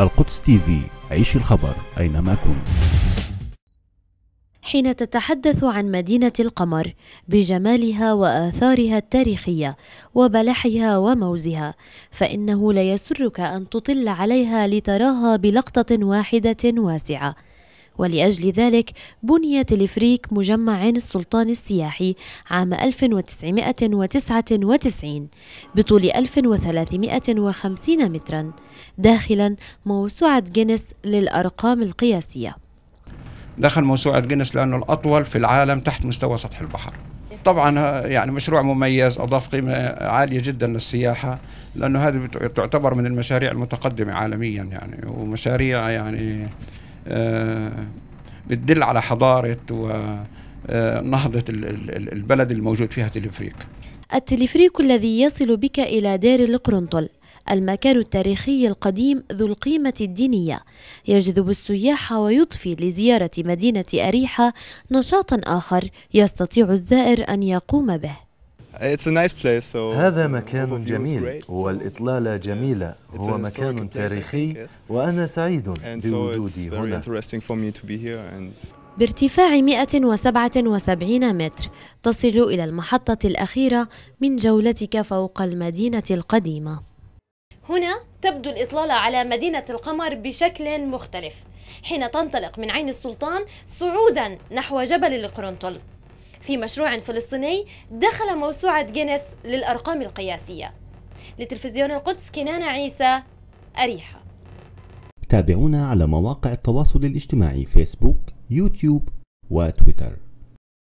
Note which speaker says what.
Speaker 1: القدس تي في عيش الخبر أينما كنت
Speaker 2: حين تتحدث عن مدينة القمر بجمالها وآثارها التاريخية وبلحها وموزها فإنه لا يسرك أن تطل عليها لتراها بلقطة واحدة واسعة ولأجل ذلك بني تلفريك مجمع عين السلطان السياحي عام 1999 بطول 1350 مترا داخلا موسوعة جينيس للأرقام القياسية
Speaker 1: دخل موسوعة جينيس لأنه الأطول في العالم تحت مستوى سطح البحر طبعا يعني مشروع مميز اضاف قيمه عاليه جدا للسياحه لانه هذه تعتبر من المشاريع المتقدمه عالميا يعني ومشاريع يعني آه، بتدل على حضارة ونهضة آه، البلد الموجود فيها تلفريك
Speaker 2: التلفريك الذي يصل بك إلى دير القرنطل المكان التاريخي القديم ذو القيمة الدينية يجذب السياح ويضفي لزيارة مدينة أريحة نشاطا آخر يستطيع الزائر أن يقوم به هذا مكان جميل والإطلالة جميلة هو مكان تاريخي وأنا سعيد بوجودي هنا بارتفاع 177 متر تصل إلى المحطة الأخيرة من جولتك فوق المدينة القديمة هنا تبدو الإطلالة على مدينة القمر بشكل مختلف حين تنطلق من عين السلطان صعودا نحو جبل القرنطل في مشروع فلسطيني دخل موسوعة جينيس للأرقام القياسية لتلفزيون القدس كنان عيسى أريحة
Speaker 1: تابعونا على مواقع التواصل الاجتماعي فيسبوك يوتيوب وتويتر